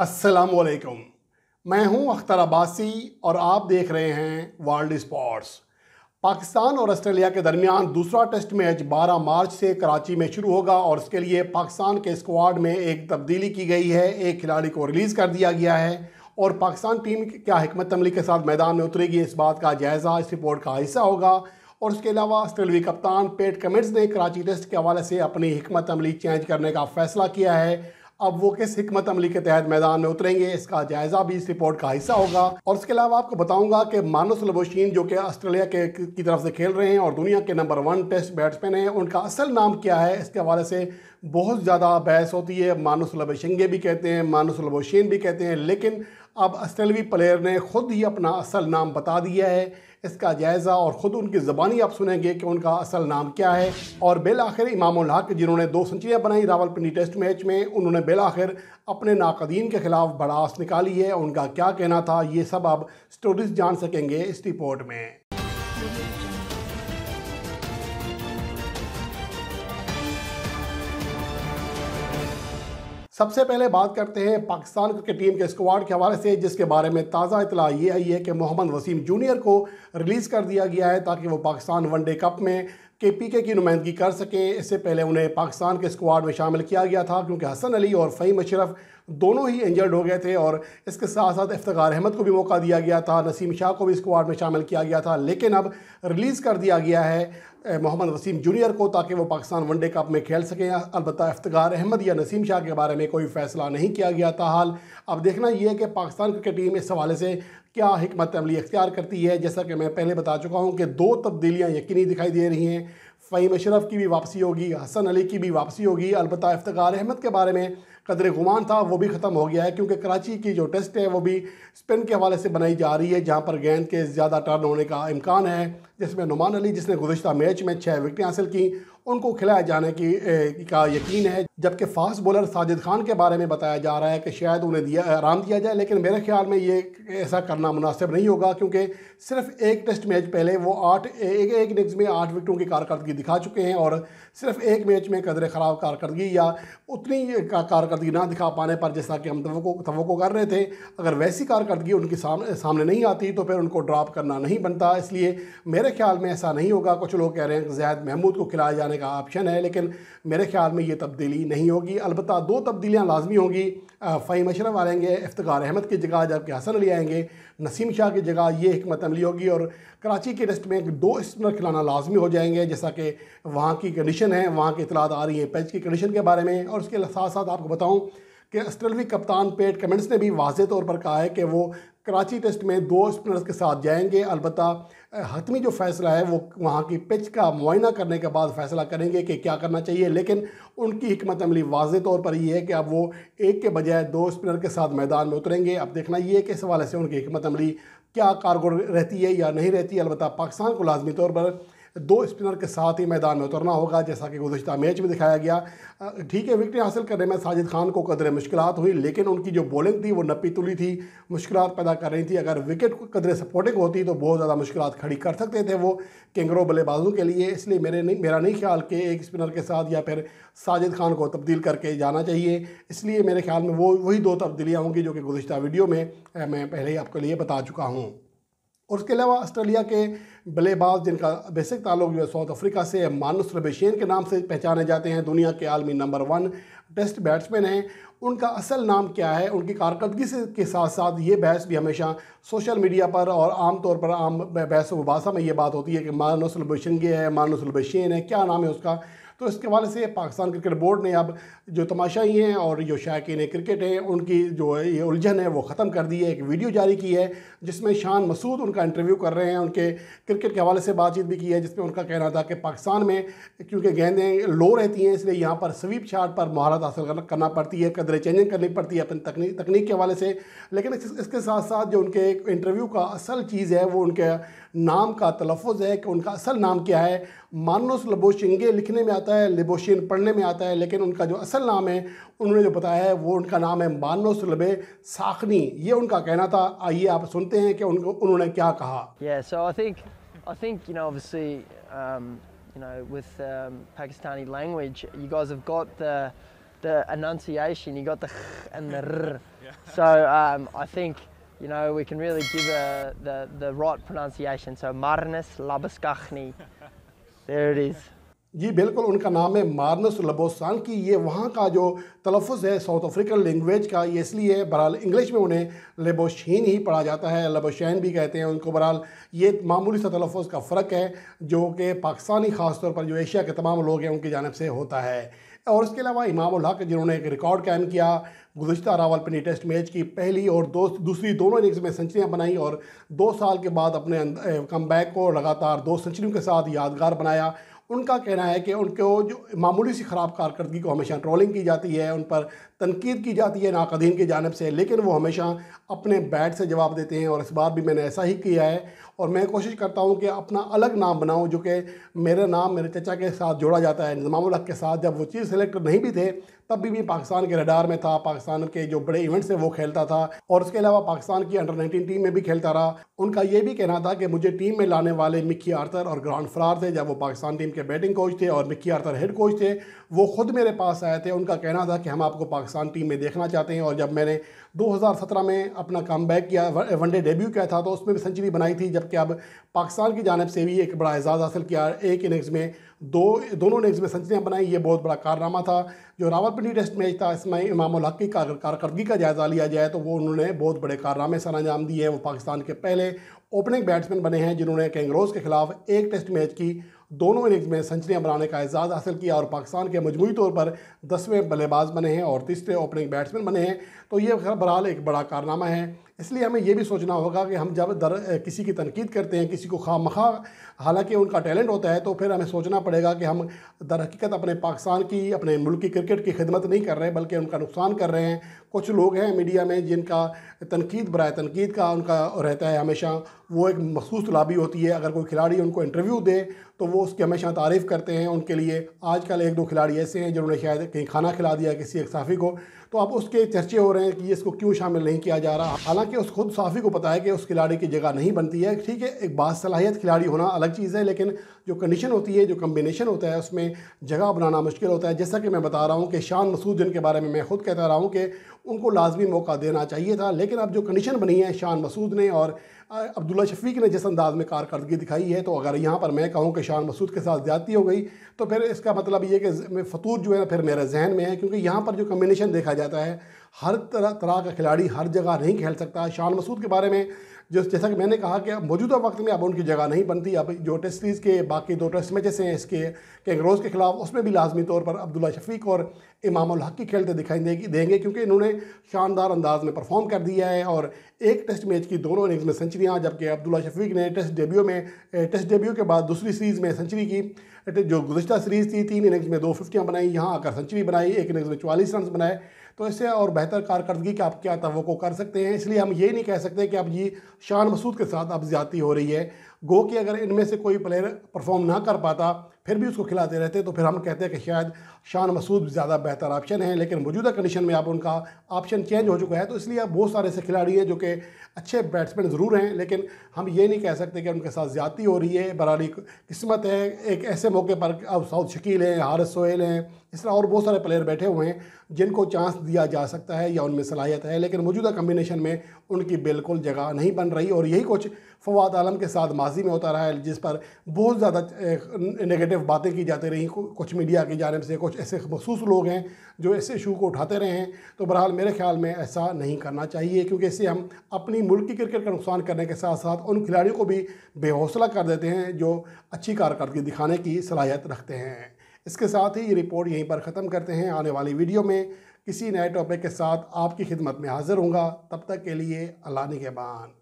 अस्सलाम वालेकुम मैं हूं अख्तर अब्बासी और आप देख रहे हैं वर्ल्ड स्पोर्ट्स पाकिस्तान और ऑस्ट्रेलिया के दरमियान दूसरा टेस्ट मैच 12 मार्च से कराची में शुरू होगा और इसके लिए पाकिस्तान के स्क्वाड में एक तब्दीली की गई है एक खिलाड़ी को रिलीज़ कर दिया गया है और पाकिस्तान टीम क्या हमत अमली के साथ मैदान में उतरेगी इस बात का जायज़ा इस रिपोर्ट का हिस्सा होगा और उसके अलावा ऑस्ट्रेलवी कप्तान पेट कमिट्स ने कराची टेस्ट के हवाले से अपनी हमत अमली चेंज करने का फैसला किया है अब वो किस हमत अमली के तहत मैदान में उतरेंगे इसका जायजा भी इस रिपोर्ट का हिस्सा होगा और इसके अलावा आपको बताऊंगा कि मानस लबोशीन जो कि ऑस्ट्रेलिया के की तरफ से खेल रहे हैं और दुनिया के नंबर वन टेस्ट बैट्समैन हैं उनका असल नाम क्या है इसके हवाले से बहुत ज़्यादा बहस होती है मानस लबोशिंगे भी कहते हैं मानस लबोशीन भी कहते हैं लेकिन अब ऑस्ट्रेलवी प्लेयर ने खुद ही अपना असल नाम बता दिया है इसका जायज़ा और ख़ुद उनकी ज़बानी आप सुनेंगे कि उनका असल नाम क्या है और बिल आखिर इमाम हक जिन्होंने दो सेंचुरियाँ बनाई रावलपिंडी टेस्ट मैच में उन्होंने बिल आखिर अपने नाकदीन के ख़िलाफ़ भड़ास निकाली है उनका क्या कहना था ये सब आप स्टोरीज जान सकेंगे इस रिपोर्ट में सबसे पहले बात करते हैं पाकिस्तान क्रिकेट टीम के स्क्वाड के हवाले से जिसके बारे में ताज़ा इतला ये आई है कि मोहम्मद वसीम जूनियर को रिलीज़ कर दिया गया है ताकि वो पाकिस्तान वनडे कप में के पी के की नुमाइंदगी कर सकें इससे पहले उन्हें पाकिस्तान के स्क्वाड में शामिल किया गया था क्योंकि हसन अली और फ़हीम अशरफ दोनों ही इंजर्ड हो गए थे और इसके साथ साथ इफ्तार अहमद को भी मौका दिया गया था नसीम शाह को भी स्क्वाड में शामिल किया गया था लेकिन अब रिलीज़ कर दिया गया है मोहम्मद वसीम जूनियर को ताकि वो पाकिस्तान वनडे कप में खेल सकें अलबत् इफ्तार अहमद या नसीम शाह के बारे में कोई फैसला नहीं किया गया था हाल अब देखना यह है कि पाकिस्तान क्रिकेट टीम इस हवाले से क्या हमत अमली इख्तियार करती है जैसा कि मैं पहले बता चुका हूँ कि दो तब्दीलियाँ यकीनी दिखाई दे रही हैं फ़हीम अशरफ की भी वापसी होगी हसन अली की भी वापसी होगी अलबत् इफ्तार अहमद के बारे में कदर गुमान था वो भी ख़त्म हो गया है क्योंकि कराची की जो टेस्ट है वो भी स्पिन के हवाले से बनाई जा रही है जहाँ पर गेंद के ज़्यादा टर्न होने का इम्कान है जिसमें नुमान अली जिसने गुजशत मैच में छः विकटें हासिल की उनको खिलाए जाने की का यकीन है जबकि फास्ट बॉलर साजिद खान के बारे में बताया जा रहा है कि शायद उन्हें दिया आराम दिया जाए लेकिन मेरे ख्याल में ये ऐसा करना मुनासिब नहीं होगा क्योंकि सिर्फ एक टेस्ट मैच पहले वो आठ एक एक इनिंग्स में आठ विकटों की कारकर्दगी दिखा चुके हैं और सिर्फ एक मैच में कदर ख़राब कारकर्दगी या उतनी का कारकर्दगी ना दिखा पाने पर जैसा कि हम तो तो कर रहे थे अगर वैसी कारकर्दगी उनके सामने सामने नहीं आती तो फिर उनको ड्रॉप करना नहीं बनता इसलिए मेरे ख्याल में ऐसा नहीं होगा कुछ लोग कह रहे हैं जैद महमूद को खिलाए जाने करने का ऑप्शन है लेकिन मेरे ख्याल में ये तब्दीली नहीं होगी अलबत् दो तब्दीलियाँ लाजमी होंगी फ़हीम अशरफ आएंगे इफ्तार अहमद की जगह जबकि हसन अली आएंगे नसीम शाह की जगह ये हमत अमली होगी और कराची के टेस्ट में दो स्पिनर खिलाना लाजमी हो जाएंगे जैसा कि वहाँ की कंडीशन है वहाँ की इतलात आ रही है पैच की कंडीशन के बारे में और उसके साथ साथ आपको बताऊँ कि आस्ट्रेलवी कप्तान पेट कमेंट्स ने भी वाज तौर पर कहा है कि वो कराची टेस्ट में दो स्पिनर्स के साथ जाएंगे अलबत् हतमी जो फैसला है वो वहाँ की पिच का मुआयना करने के बाद फैसला करेंगे कि क्या करना चाहिए लेकिन उनकी हमत अमली वाज तौर पर यह है कि अब वो एक के बजाय दो स्पिनर के साथ मैदान में उतरेंगे अब देखना ये कि इस हवाले से उनकी हमत अमली क्या कारगर रहती है या नहीं रहती अलबत् पाकिस्तान को लाजमी तौर पर दो स्पिनर के साथ ही मैदान में उतरना होगा जैसा कि गुजशत मैच में दिखाया गया ठीक है विकटें हासिल करने में साजिद खान को कदरे मुश्किल हुई लेकिन उनकी जो बॉलिंग थी वो नपी तुली थी मुश्किल पैदा कर रही थी अगर विकेट कदरे सपोर्टिंग होती तो बहुत ज़्यादा मुश्किल खड़ी कर सकते थे वो किंगरो बल्लेबाजों के लिए इसलिए मेरे नहीं मेरा नहीं ख्याल कि एक स्पिनर के साथ या फिर साजिद खान को तब्दील करके जाना चाहिए इसलिए मेरे ख्याल में वो वही दो तब्दीलियाँ होंगी जो कि गुजशत वीडियो में मैं पहले ही आपके लिए बता चुका हूँ और उसके अलावा ऑस्ट्रेलिया के बल्लेबाज जिनका बेसिक ताल्लुक जो है साउथ अफ्रीका से है मानुस के नाम से पहचाने जाते हैं दुनिया के आलमी नंबर वन टेस्ट बैट्समैन हैं उनका असल नाम क्या है उनकी कारकर्दगी से के साथ साथ ये बहस भी हमेशा सोशल मीडिया पर और आम तौर पर आम बहस वबासा में ये बात होती है कि मानुस रबेशन ये है मानुस है क्या नाम है उसका तो इसके हवाले से पाकिस्तान क्रिकेट बोर्ड ने अब जो तमाशाई हैं और जो शायकीन क्रिकेट हैं उनकी जो ये उलझन है वो ख़त्म कर दी है एक वीडियो जारी की है जिसमें शान मसूद उनका इंटरव्यू कर रहे हैं उनके क्रिकेट के हवाले से बातचीत भी की है जिसमें उनका कहना था कि पाकिस्तान में क्योंकि गेंदें लो रहती हैं इसलिए यहाँ पर स्वीप छाट पर महारत हासिल करना पड़ती है कदरें चेंजिंग करनी पड़ती है अपनी तकनीक तकनीक के हवाले से लेकिन इसके साथ साथ जो उनके इंटरव्यू का असल चीज़ है वो उनके नाम का तलफ़ है कि उनका असल नाम क्या है मानोस लेबोशिंगे लिखने में आता है लेबोशियन पढ़ने में आता है लेकिन उनका जो असल नाम है उन्होंने जो बताया है वो उनका नाम है मानोस लबे साखनी ये उनका कहना था आइए आप सुनते हैं कि उनको उन्होंने क्या कहा yeah, so I think, I think, you know, obviously, um, you know, with um, Pakistani language, you guys have got the, the enunciation, you got the and the r. So um, I think, you know, we can really give a, the, the right pronunciation. So Marnes Labaskachni. There it is. जी बिल्कुल उनका नाम है Marnus लबोसान की ये वहाँ का जो तलफ़ है साउथ अफ्रीकन लैंग्वेज का ये इसलिए है बहरहाल इंग्लिश में उन्हें लेबोशीन ही पढ़ा जाता है लबोशैन भी कहते हैं उनको बहरहाल ये मामूली सा तलफ़ का फ़र्क है जो कि पाकिस्तानी ख़ासतौर पर जो एशिया के तमाम लोग हैं उनकी जानब से होता है और इसके अलावा इमाम हक जिन्होंने एक रिकॉर्ड कायम किया गुजशत रावल रावलपिंडी टेस्ट मैच की पहली और दो दूसरी दोनों इनिंग्स में सेंचुरियाँ बनाई और दो साल के बाद अपने कम बैक को लगातार दो सेंचुरियों के साथ यादगार बनाया उनका कहना है कि उनको जो मामूली सी ख़राब कारकर्दगी को हमेशा ट्रोलिंग की जाती है उन पर तनकीद की जाती है नाकदीन की जानब से लेकिन वो हमेशा अपने बैट से जवाब देते हैं और इस बार भी मैंने ऐसा ही किया है और मैं कोशिश करता हूँ कि अपना अलग नाम बनाऊँ जो कि मेरा नाम मेरे चचा के साथ जोड़ा जाता है निज़ाम के साथ जब वो चीफ सेलेक्टर नहीं भी थे तब भी, भी पाकिस्तान के रडार में था पाकिस्तान के जो बड़े इवेंट्स हैं वो खेलता था और उसके अलावा पाकिस्तान की अंडर नाइनटीन टीम में भी खेलता रहा उनका ये भी कहना था कि मुझे टीम में लाने वाले मिक्की आर्थर और ग्रांड फ्रार थे जब वो पाकिस्तान टीम के बैटिंग कोच थे और मिक्की आर्थर हेड कोच थे वो खुद मेरे पास आए थे उनका कहना था कि हम आपको पाकिस्तान टीम में देखना चाहते हैं और जब मैंने 2017 में अपना कम किया वनडे डेब्यू किया था तो उसमें भी सेंचुरी बनाई थी जबकि अब पाकिस्तान की जानब से भी एक बड़ा एजाज़ हासिल किया एक इनिंग्स में दो दोनों इनिंग्स में सेंचुरियाँ बनाई ये बहुत बड़ा कारनामा था जो रावत कंपनी टेस्ट मैच था इसमें इमाम की कारकर्दगी का जायज़ा लिया जाए तो वो उन्होंने बहुत बड़े कारनामे सर अंजाम दिए हैं वो पाकिस्तान के पहले ओपनिंग बैट्समैन बने हैं जिन्होंने कैंगरोज के खिलाफ एक टेस्ट मैच की दोनों इनिंग्स में सेंचुरियाँ बनाने का एजाज़ हासिल किया और पाकिस्तान के मजमू तौर पर दसवें बल्लेबाज बने हैं और तीसरे ओपनिंग बैट्समैन बने हैं तो ये बहरहाल एक बड़ा कारनामा है इसलिए हमें यह भी सोचना होगा कि हम जब दर किसी की तनकीद करते हैं किसी को खा मखा हालांकि उनका टैलेंट होता है तो फिर हमें सोचना पड़ेगा कि हम दर हकीकत अपने पाकिस्तान की अपने मुल्क की क्रिकेट की खिदमत नहीं कर रहे बल्कि उनका नुकसान कर रहे हैं कुछ लोग हैं मीडिया में जिनका तनकीद बरए तनकीद का उनका रहता है हमेशा वो एक मखसूस लाभी होती है अगर कोई खिलाड़ी उनको इंटरव्यू दे तो वो उसकी हमेशा तारीफ़ करते हैं उनके लिए आजकल एक दो खिलाड़ी ऐसे हैं जिन्होंने शायद कहीं खाना खिला दिया किसी एक साफ़ी को तो अब उसके चर्चे हो रहे हैं कि इसको क्यों शामिल नहीं किया जा रहा हालांकि उस खुद साफ़ी को पता है कि उस खिलाड़ी की जगह नहीं बनती है ठीक है एक बासलाहियत खिलाड़ी होना अलग चीज़ है लेकिन जो कंडीशन होती है जो कम्बिनेशन होता है उसमें जगह बनाना मुश्किल होता है जैसा कि मैं बता रहा हूँ कि शान मसूद जिनके बारे में मैं खुद कहता रहा हूँ कि उनको लाजमी मौका देना चाहिए था लेकिन अब जो कंडीशन बनी है शान मसूद ने और अब्दुल्ला शफीक ने जिस अंदाज में कारकर्दगी दिखाई है तो अगर यहाँ पर मैं कहूँ कि शान मसूद के साथ ज़्यादती हो गई तो फिर इसका मतलब ये कि फतूर जो है ना फिर मेरे जहन में है क्योंकि यहाँ पर जो कम्बिनेशन देखा जाता है हर तरह तरह का खिलाड़ी हर जगह नहीं खेल सकता शान मसूद के बारे में जो जैसा कि मैंने कहा कि मौजूदा वक्त में अब उनकी जगह नहीं बनती अब जो टेस्ट सीरीज़ के बाकी दो टेस्ट मैचेस हैं इसके कैंगरोज़ के खिलाफ उसमें भी लाजमी तौर पर अब्दुल्ला शफीक और इमाम हक खेलते दिखाई देगी देंगे क्योंकि इन्होंने शानदार अंदाज में परफॉर्म कर दिया है और एक टेस्ट मैच की दोनों इनिंग्स में सेंचुरियाँ जबकि अब्दुल्ला शफीक ने टेस्ट डेब्यू में टेस्ट डेब्यू के बाद दूसरी सीरीज़ में सेंचुरी की कहते जो गुजशत सीरीज़ थी तीन इनिंग्स में दो फिफ्टियाँ बनाई यहाँ आकर सेंचुरी बनाई एक इनिंग्स में चवालीस रन बनाए तो इससे और बेहतर कारकर्दगी के आप क्या तो कर सकते हैं इसलिए हम ये नहीं कह सकते कि अब ये शान मसूद के साथ अब ज़्यादा हो रही है गो कि अगर इनमें से कोई प्लेयर परफॉर्म ना कर पाता फिर भी उसको खिलाते रहते तो फिर हम कहते हैं कि शायद शान मसूद ज़्यादा बेहतर ऑप्शन है लेकिन मौजूदा कंडीशन में अब उनका ऑप्शन चेंज हो चुका है तो इसलिए अब बहुत सारे ऐसे खिलाड़ी हैं जो कि अच्छे बैट्समैन ज़रूर हैं लेकिन हम ये नहीं कह सकते कि उनके साथ ज़्यादा हो रही है बराली किस्मत है एक ऐसे मौके पर अब साउथ शकील हैं हारस सोहेल हैं इस तरह और बहुत सारे प्लेयर बैठे हुए हैं जिनको चांस दिया जा सकता है या उनमें सलाहियत है लेकिन मौजूदा कम्बिनेशन में उनकी बिल्कुल जगह नहीं बन रही और यही कुछ फवाद आलम के साथ माजी में होता रहा है जिस पर बहुत ज़्यादा नेगेटिव बातें की जाती रहीं कुछ मीडिया की जानब से कुछ ऐसे मखसूस लोग हैं जो इस इशू को उठाते रहे हैं तो बहरहाल मेरे ख्याल में ऐसा नहीं करना चाहिए क्योंकि इससे हम अपनी मुल्क की क्रिकेट का नुकसान करने के साथ साथ उन खिलाड़ियों को भी बेहौसला कर देते हैं जो अच्छी कारकर्दगी दिखाने की सलाहियत रखते हैं इसके साथ ही ये रिपोर्ट यहीं पर ख़त्म करते हैं आने वाली वीडियो में किसी नए टॉपिक के साथ आपकी खिदमत में हाज़िर होंगे तब तक के लिए अल्लाह के बान